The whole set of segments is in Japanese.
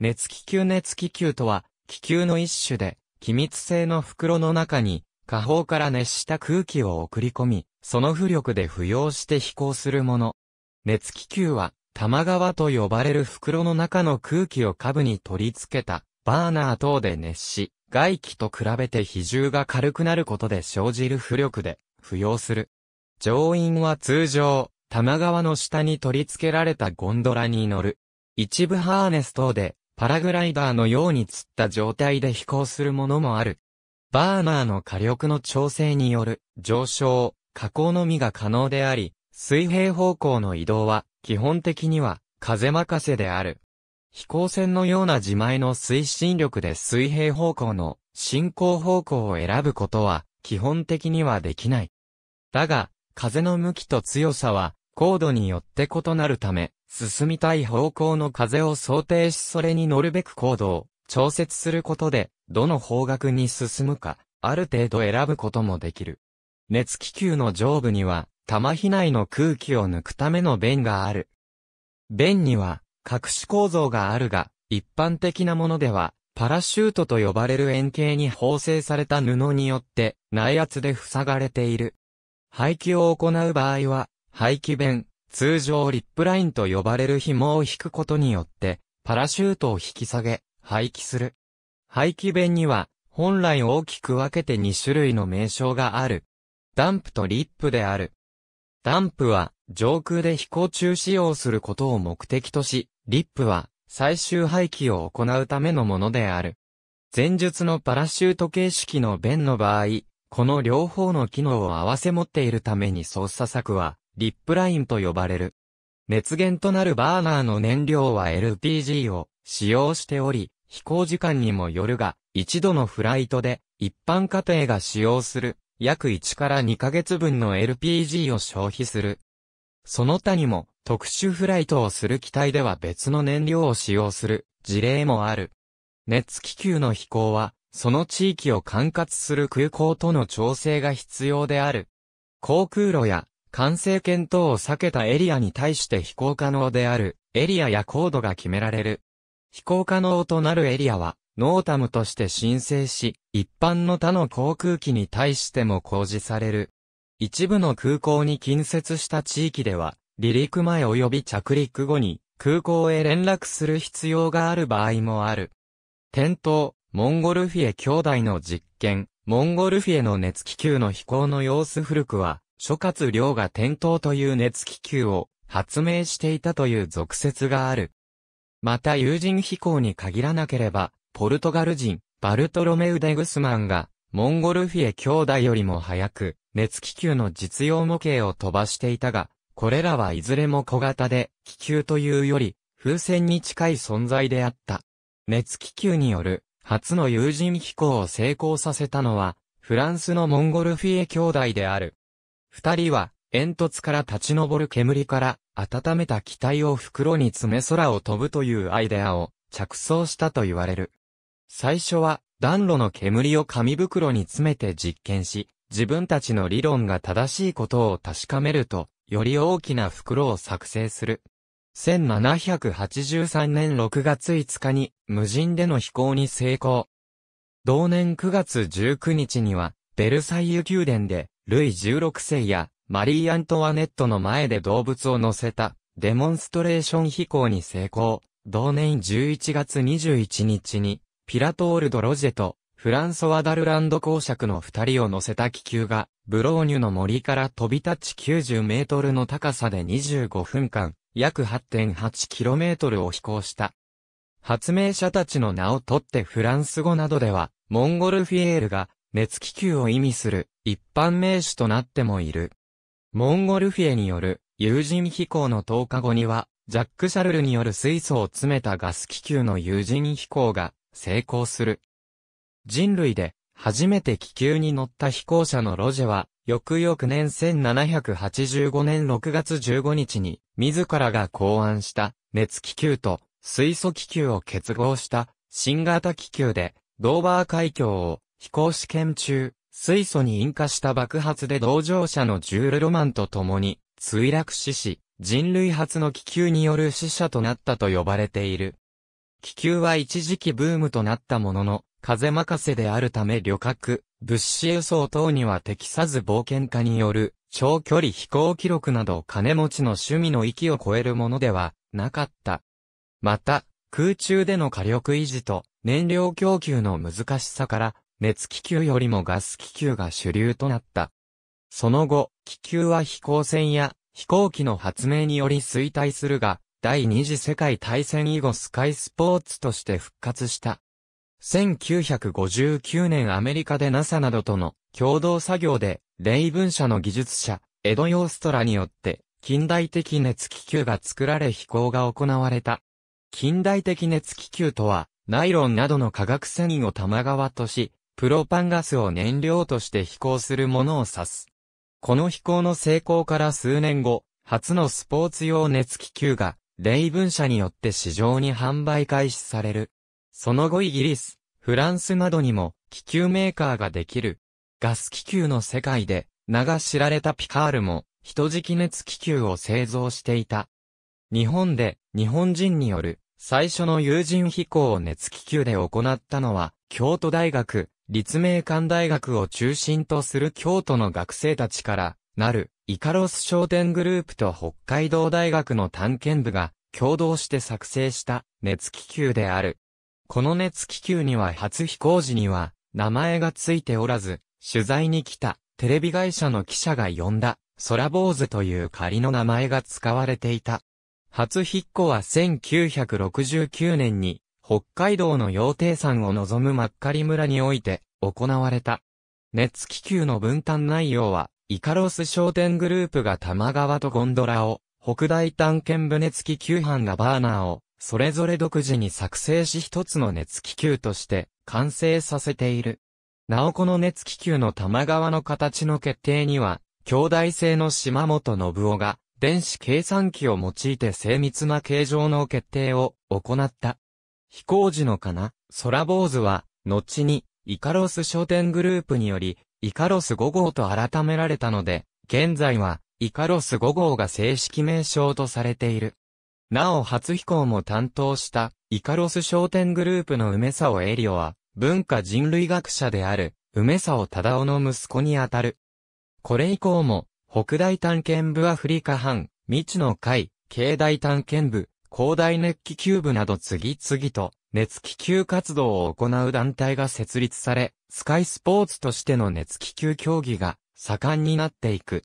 熱気球熱気球とは、気球の一種で、気密性の袋の中に、下方から熱した空気を送り込み、その浮力で浮揚して飛行するもの。熱気球は、玉川と呼ばれる袋の中の空気を下部に取り付けた、バーナー等で熱し、外気と比べて比重が軽くなることで生じる浮力で、浮揚する。乗員は通常、玉川の下に取り付けられたゴンドラに乗る。一部ハーネス等でパラグライダーのように釣った状態で飛行するものもある。バーナーの火力の調整による上昇、下降のみが可能であり、水平方向の移動は基本的には風任せである。飛行船のような自前の推進力で水平方向の進行方向を選ぶことは基本的にはできない。だが、風の向きと強さは高度によって異なるため、進みたい方向の風を想定しそれに乗るべく行動、調節することで、どの方角に進むか、ある程度選ぶこともできる。熱気球の上部には、玉飛内の空気を抜くための弁がある。弁には、隠し構造があるが、一般的なものでは、パラシュートと呼ばれる円形に縫製された布によって、内圧で塞がれている。排気を行う場合は、排気弁、通常リップラインと呼ばれる紐を引くことによって、パラシュートを引き下げ、排気する。排気弁には、本来大きく分けて2種類の名称がある。ダンプとリップである。ダンプは、上空で飛行中使用することを目的とし、リップは、最終排気を行うためのものである。前述のパラシュート形式の弁の場合、この両方の機能を合わせ持っているために操作策は、リップラインと呼ばれる。熱源となるバーナーの燃料は LPG を使用しており、飛行時間にもよるが、一度のフライトで一般家庭が使用する約1から2ヶ月分の LPG を消費する。その他にも特殊フライトをする機体では別の燃料を使用する事例もある。熱気球の飛行は、その地域を管轄する空港との調整が必要である。航空路や完成検討を避けたエリアに対して飛行可能であるエリアや高度が決められる。飛行可能となるエリアは、ノータムとして申請し、一般の他の航空機に対しても公示される。一部の空港に近接した地域では、離陸前及び着陸後に空港へ連絡する必要がある場合もある。転倒、モンゴルフィエ兄弟の実験、モンゴルフィエの熱気球の飛行の様子古くは、諸葛亮が点灯という熱気球を発明していたという俗説がある。また友人飛行に限らなければ、ポルトガル人、バルトロメウ・デグスマンが、モンゴルフィエ兄弟よりも早く、熱気球の実用模型を飛ばしていたが、これらはいずれも小型で、気球というより、風船に近い存在であった。熱気球による、初の有人飛行を成功させたのは、フランスのモンゴルフィエ兄弟である。二人は、煙突から立ち上る煙から、温めた機体を袋に詰め空を飛ぶというアイデアを着想したと言われる。最初は、暖炉の煙を紙袋に詰めて実験し、自分たちの理論が正しいことを確かめると、より大きな袋を作成する。1783年6月5日に無人での飛行に成功。同年9月19日には、ベルサイユ宮殿でルイ16世やマリー・アントワネットの前で動物を乗せたデモンストレーション飛行に成功。同年11月21日にピラトール・ド・ロジェとフランソワ・ダルランド公爵の二人を乗せた気球がブローニュの森から飛び立ち90メートルの高さで25分間約 8.8km を飛行した。発明者たちの名を取ってフランス語などでは、モンゴルフィエールが、熱気球を意味する一般名詞となってもいる。モンゴルフィエによる有人飛行の10日後には、ジャック・シャルルによる水素を詰めたガス気球の有人飛行が成功する。人類で初めて気球に乗った飛行者のロジェは、翌々年1785年6月15日に、自らが考案した熱気球と水素気球を結合した新型気球で、ドーバー海峡を飛行試験中、水素に引火した爆発で同乗者のジュール・ロマンと共に墜落死し、人類初の気球による死者となったと呼ばれている。気球は一時期ブームとなったものの、風任せであるため旅客、物資輸送等には適さず冒険家による長距離飛行記録など金持ちの趣味の域を超えるものではなかった。また、空中での火力維持と燃料供給の難しさから熱気球よりもガス気球が主流となった。その後、気球は飛行船や飛行機の発明により衰退するが、第二次世界大戦以後スカイスポーツとして復活した。1959年アメリカで NASA などとの共同作業で、レイブン社の技術者、エド・ヨーストラによって、近代的熱気球が作られ飛行が行われた。近代的熱気球とは、ナイロンなどの化学繊維を玉川とし、プロパンガスを燃料として飛行するものを指す。この飛行の成功から数年後、初のスポーツ用熱気球が、レイブン社によって市場に販売開始される。その後イギリス、フランスなどにも気球メーカーができる。ガス気球の世界で名が知られたピカールも人敷熱気球を製造していた。日本で日本人による最初の有人飛行を熱気球で行ったのは京都大学立命館大学を中心とする京都の学生たちから、なる、イカロス商店グループと北海道大学の探検部が、共同して作成した熱気球である。この熱気球には初飛行時には名前がついておらず、取材に来たテレビ会社の記者が呼んだ空坊主という仮の名前が使われていた。初飛行は1969年に北海道の羊蹄山を望む真っ狩村において行われた。熱気球の分担内容は、イカロス商店グループが玉川とゴンドラを、北大探検部熱気球班がバーナーを、それぞれ独自に作成し一つの熱気球として完成させている。なおこの熱気球の玉川の形の決定には、兄弟性の島本信夫が、電子計算機を用いて精密な形状の決定を行った。飛行時のかな、空坊主は、後に、イカロス商店グループにより、イカロス5号と改められたので、現在は、イカロス5号が正式名称とされている。なお初飛行も担当した、イカロス商店グループの梅沢エリオは、文化人類学者である、梅沢忠夫の息子にあたる。これ以降も、北大探検部アフリカ藩、未知の会、境大探検部、広大熱気球部など次々と熱気球活動を行う団体が設立され、スカイスポーツとしての熱気球競技が盛んになっていく。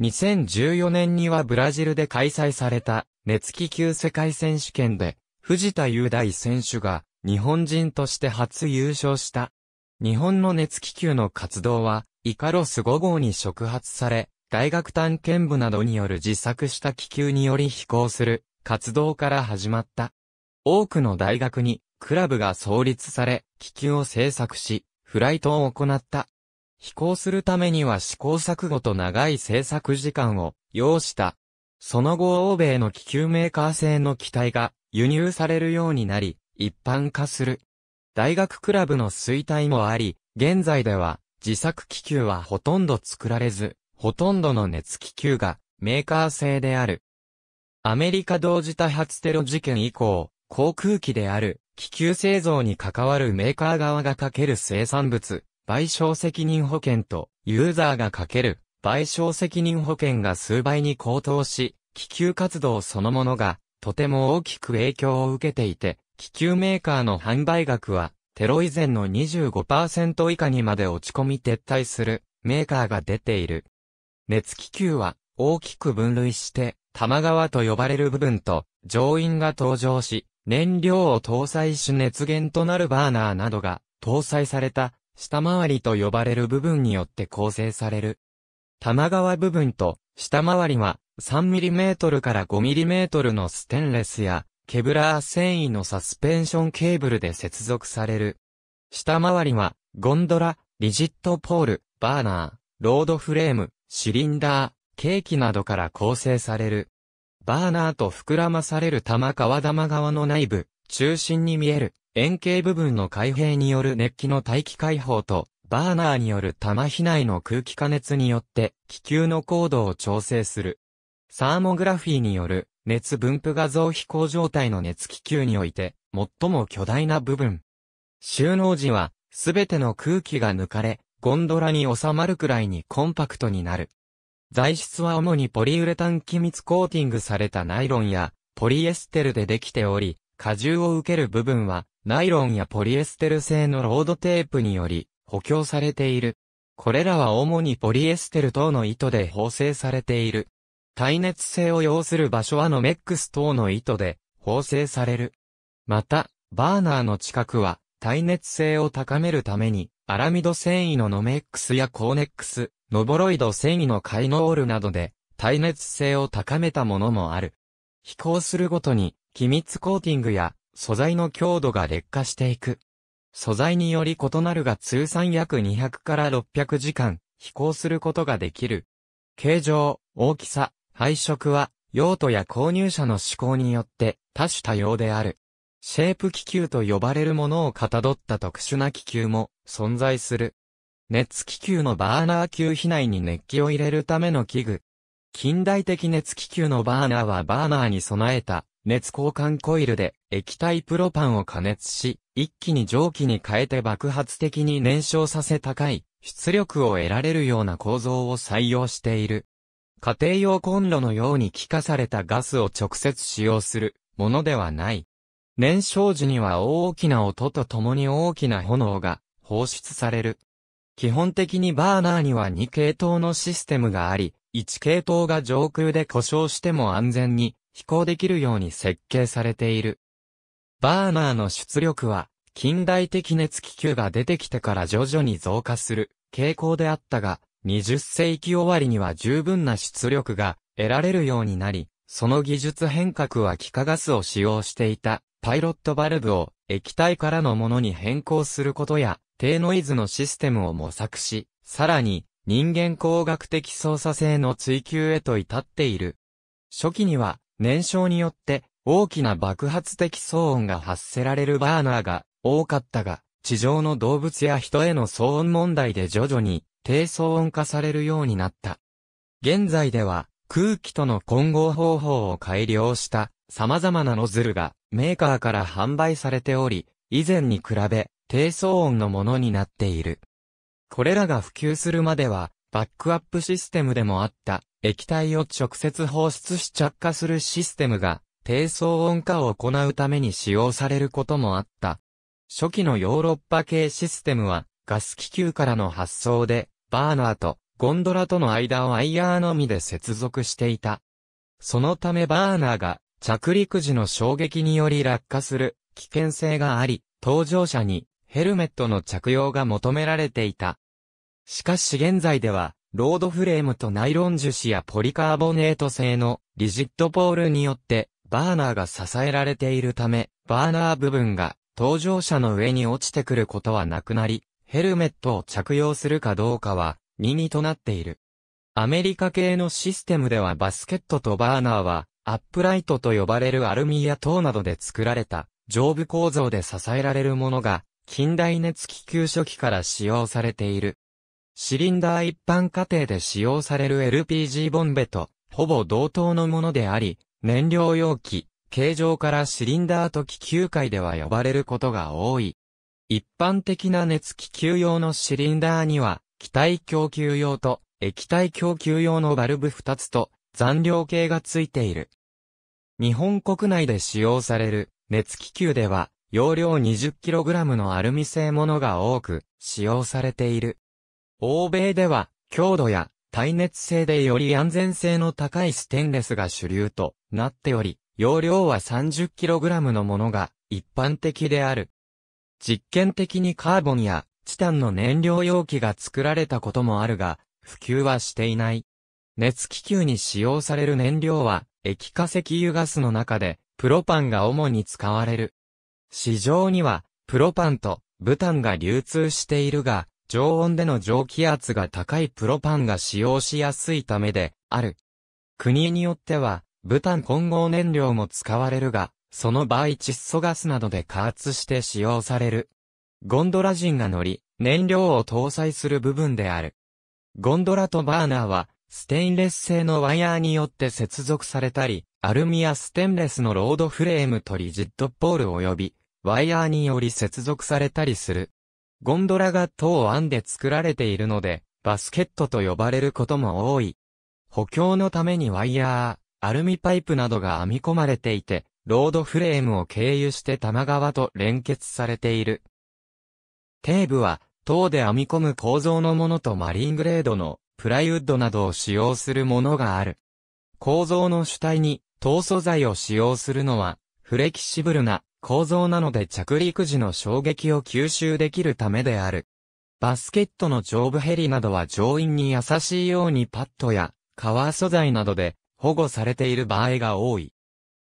2014年にはブラジルで開催された熱気球世界選手権で藤田雄大選手が日本人として初優勝した。日本の熱気球の活動はイカロス5号に触発され、大学探検部などによる自作した気球により飛行する活動から始まった。多くの大学にクラブが創立され、気球を制作し、フライトを行った。飛行するためには試行錯誤と長い制作時間を要した。その後欧米の気球メーカー製の機体が輸入されるようになり、一般化する。大学クラブの衰退もあり、現在では自作気球はほとんど作られず、ほとんどの熱気球がメーカー製である。アメリカ同時多発テロ事件以降、航空機である気球製造に関わるメーカー側がかける生産物、賠償責任保険と、ユーザーがかける賠償責任保険が数倍に高騰し、気球活動そのものが、とても大きく影響を受けていて、気球メーカーの販売額は、テロ以前の25%以下にまで落ち込み撤退するメーカーが出ている。熱気球は大きく分類して玉川と呼ばれる部分と、乗員が登場し、燃料を搭載し熱源となるバーナーなどが、搭載された、下回りと呼ばれる部分によって構成される。玉川部分と、下回りは、3mm から 5mm のステンレスや、ケブラー繊維のサスペンションケーブルで接続される。下回りは、ゴンドラ、リジットポール、バーナー、ロードフレーム、シリンダー、ケーキなどから構成される。バーナーと膨らまされる玉川玉川の内部、中心に見える円形部分の開閉による熱気の大気解放と、バーナーによる玉比内の空気加熱によって気球の高度を調整する。サーモグラフィーによる熱分布画像飛行状態の熱気球において最も巨大な部分。収納時はすべての空気が抜かれ、ゴンドラに収まるくらいにコンパクトになる。材質は主にポリウレタン気密コーティングされたナイロンやポリエステルでできており、荷重を受ける部分はナイロンやポリエステル製のロードテープにより補強されている。これらは主にポリエステル等の糸で縫製されている。耐熱性を要する場所はノメックス等の糸で縫製される。また、バーナーの近くは耐熱性を高めるために、アラミド繊維のノメックスやコーネックス、ノボロイド繊維のカイノールなどで耐熱性を高めたものもある。飛行するごとに機密コーティングや素材の強度が劣化していく。素材により異なるが通算約200から600時間飛行することができる。形状、大きさ、配色は用途や購入者の思考によって多種多様である。シェイプ気球と呼ばれるものをかたどった特殊な気球も存在する。熱気球のバーナー球皮内に熱気を入れるための器具。近代的熱気球のバーナーはバーナーに備えた熱交換コイルで液体プロパンを加熱し、一気に蒸気に変えて爆発的に燃焼させ高い出力を得られるような構造を採用している。家庭用コンロのように気化されたガスを直接使用するものではない。燃焼時には大きな音とともに大きな炎が放出される。基本的にバーナーには2系統のシステムがあり、1系統が上空で故障しても安全に飛行できるように設計されている。バーナーの出力は、近代的熱気球が出てきてから徐々に増加する傾向であったが、20世紀終わりには十分な出力が得られるようになり、その技術変革は気化ガスを使用していたパイロットバルブを液体からのものに変更することや、低ノイズのシステムを模索し、さらに人間工学的操作性の追求へと至っている。初期には燃焼によって大きな爆発的騒音が発せられるバーナーが多かったが、地上の動物や人への騒音問題で徐々に低騒音化されるようになった。現在では空気との混合方法を改良した様々なノズルがメーカーから販売されており、以前に比べ低騒音のものになっている。これらが普及するまでは、バックアップシステムでもあった、液体を直接放出し着火するシステムが、低騒音化を行うために使用されることもあった。初期のヨーロッパ系システムは、ガス気球からの発想で、バーナーとゴンドラとの間をアイヤーのみで接続していた。そのためバーナーが着陸時の衝撃により落下する危険性があり、搭乗者にヘルメットの着用が求められていた。しかし現在では、ロードフレームとナイロン樹脂やポリカーボネート製のリジットポールによってバーナーが支えられているため、バーナー部分が搭乗者の上に落ちてくることはなくなり、ヘルメットを着用するかどうかは、任意となっている。アメリカ系のシステムではバスケットとバーナーは、アップライトと呼ばれるアルミや塔などで作られた、上部構造で支えられるものが近代熱気球初期から使用されている。シリンダー一般家庭で使用される LPG ボンベとほぼ同等のものであり、燃料容器、形状からシリンダーと気球界では呼ばれることが多い。一般的な熱気球用のシリンダーには、気体供給用と液体供給用のバルブ2つと残量計がついている。日本国内で使用される熱気球では、容量 20kg のアルミ製ものが多く使用されている。欧米では強度や耐熱性でより安全性の高いステンレスが主流となっており、容量は 30kg のものが一般的である。実験的にカーボンやチタンの燃料容器が作られたこともあるが、普及はしていない。熱気球に使用される燃料は液化石油ガスの中で、プロパンが主に使われる。市場には、プロパンとブタンが流通しているが、常温での蒸気圧が高いプロパンが使用しやすいためで、ある。国によっては、ブタン混合燃料も使われるが、その場合窒素ガスなどで加圧して使用される。ゴンドラ人が乗り、燃料を搭載する部分である。ゴンドラとバーナーは、ステンレス製のワイヤーによって接続されたり、アルミやステンレスのロードフレームとリジットポール及び、ワイヤーにより接続されたりする。ゴンドラが等案で作られているので、バスケットと呼ばれることも多い。補強のためにワイヤー、アルミパイプなどが編み込まれていて、ロードフレームを経由して玉側と連結されている。テーブは、塔で編み込む構造のものとマリングレードのプライウッドなどを使用するものがある。構造の主体に、糖素材を使用するのは、フレキシブルな構造なので着陸時の衝撃を吸収できるためである。バスケットの上部ヘリなどは乗員に優しいようにパッドや革素材などで保護されている場合が多い。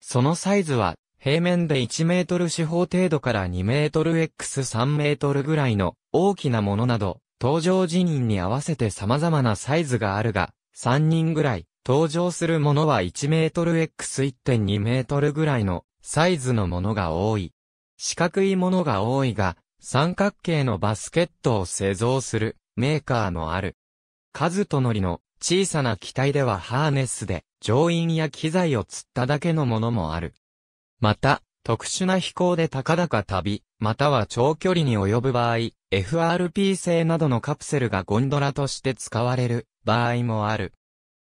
そのサイズは平面で1メートル四方程度から2メートル x3 メートルぐらいの大きなものなど、登場時任に合わせて様々なサイズがあるが、3人ぐらい登場するものは1メートル x1.2 メートルぐらいのサイズのものが多い。四角いものが多いが、三角形のバスケットを製造するメーカーもある。カズとノリの小さな機体ではハーネスで乗員や機材を釣っただけのものもある。また、特殊な飛行で高々旅、または長距離に及ぶ場合、FRP 製などのカプセルがゴンドラとして使われる場合もある。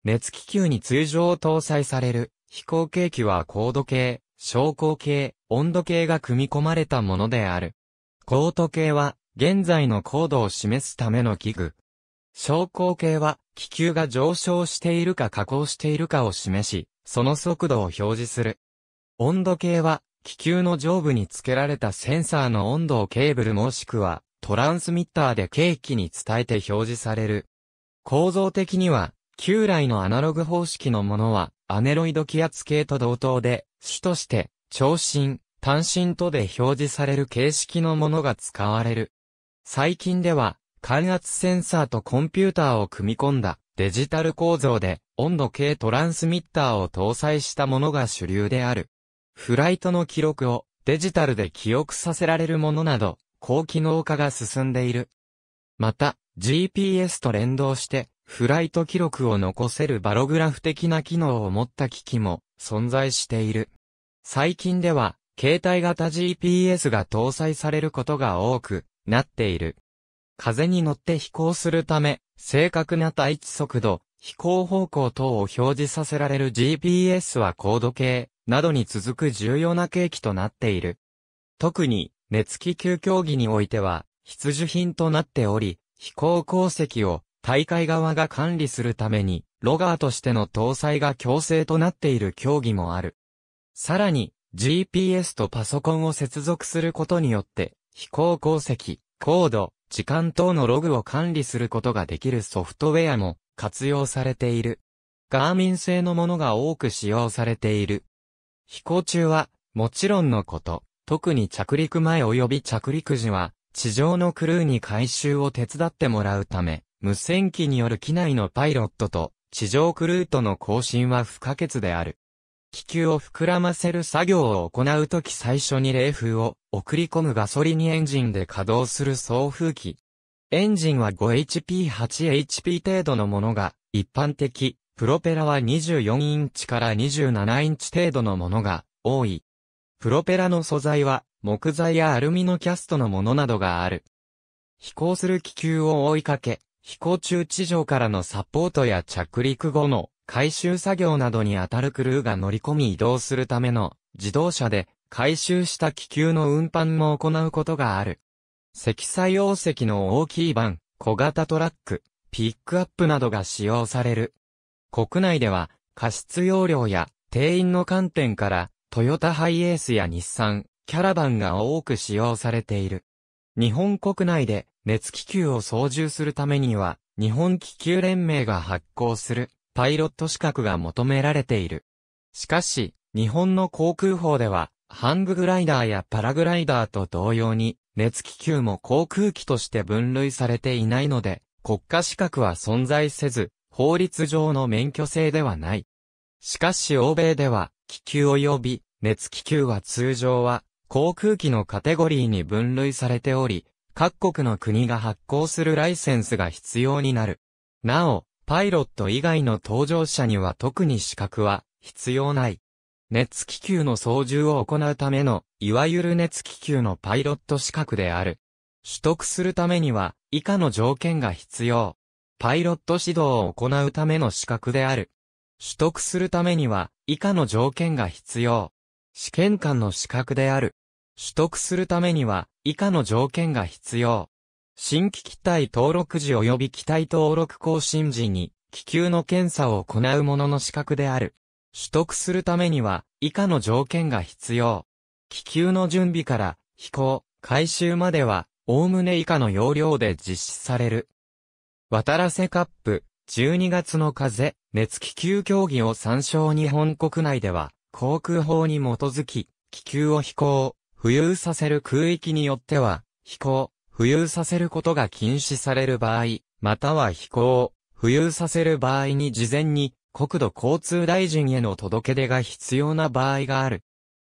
熱気球に通常搭載される飛行計器は高度計、昇降系、温度計が組み込まれたものである。高度計は、現在の高度を示すための器具。昇降系は、気球が上昇しているか下降しているかを示し、その速度を表示する。温度計は、気球の上部に付けられたセンサーの温度をケーブルもしくは、トランスミッターで計器に伝えて表示される。構造的には、旧来のアナログ方式のものは、アネロイド気圧計と同等で、主として、長針、単針とで表示される形式のものが使われる。最近では、感圧センサーとコンピューターを組み込んだデジタル構造で温度計トランスミッターを搭載したものが主流である。フライトの記録をデジタルで記憶させられるものなど、高機能化が進んでいる。また、GPS と連動してフライト記録を残せるバログラフ的な機能を持った機器も存在している。最近では、携帯型 GPS が搭載されることが多くなっている。風に乗って飛行するため、正確な対地速度、飛行方向等を表示させられる GPS は高度計などに続く重要な契機となっている。特に、熱気球競技においては必需品となっており、飛行功績を大会側が管理するために、ロガーとしての搭載が強制となっている競技もある。さらに、GPS とパソコンを接続することによって、飛行功績、高度、時間等のログを管理することができるソフトウェアも活用されている。ガーミン製のものが多く使用されている。飛行中は、もちろんのこと、特に着陸前及び着陸時は、地上のクルーに回収を手伝ってもらうため、無線機による機内のパイロットと地上クルートの更新は不可欠である。気球を膨らませる作業を行うとき最初に冷風を送り込むガソリンエンジンで稼働する送風機。エンジンは 5HP8HP 程度のものが一般的、プロペラは24インチから27インチ程度のものが多い。プロペラの素材は木材やアルミのキャストのものなどがある。飛行する気球を追いかけ、飛行中地上からのサポートや着陸後の回収作業などに当たるクルーが乗り込み移動するための自動車で回収した気球の運搬も行うことがある。積載容積の大きいバン、小型トラック、ピックアップなどが使用される。国内では過失容量や定員の観点からトヨタハイエースや日産、キャラバンが多く使用されている。日本国内で熱気球を操縦するためには、日本気球連盟が発行するパイロット資格が求められている。しかし、日本の航空法では、ハンググライダーやパラグライダーと同様に、熱気球も航空機として分類されていないので、国家資格は存在せず、法律上の免許制ではない。しかし欧米では、気球及び熱気球は通常は航空機のカテゴリーに分類されており、各国の国が発行するライセンスが必要になる。なお、パイロット以外の搭乗者には特に資格は必要ない。熱気球の操縦を行うための、いわゆる熱気球のパイロット資格である。取得するためには、以下の条件が必要。パイロット指導を行うための資格である。取得するためには、以下の条件が必要。試験官の資格である。取得するためには、以下の条件が必要。新規機体登録時及び機体登録更新時に、気球の検査を行うものの資格である。取得するためには、以下の条件が必要。気球の準備から、飛行、回収までは、おおむね以下の要領で実施される。渡らせカップ、12月の風、熱気球競技を参照日本国内では、航空法に基づき、気球を飛行、浮遊させる空域によっては、飛行、浮遊させることが禁止される場合、または飛行、浮遊させる場合に事前に国土交通大臣への届け出が必要な場合がある。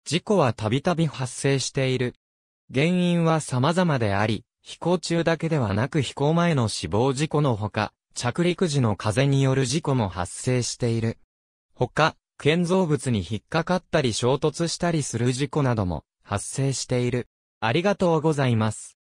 事故はたびたび発生している。原因は様々であり、飛行中だけではなく飛行前の死亡事故のほか、着陸時の風による事故も発生している。ほか、建造物に引っかかったり衝突したりする事故なども発生している。ありがとうございます。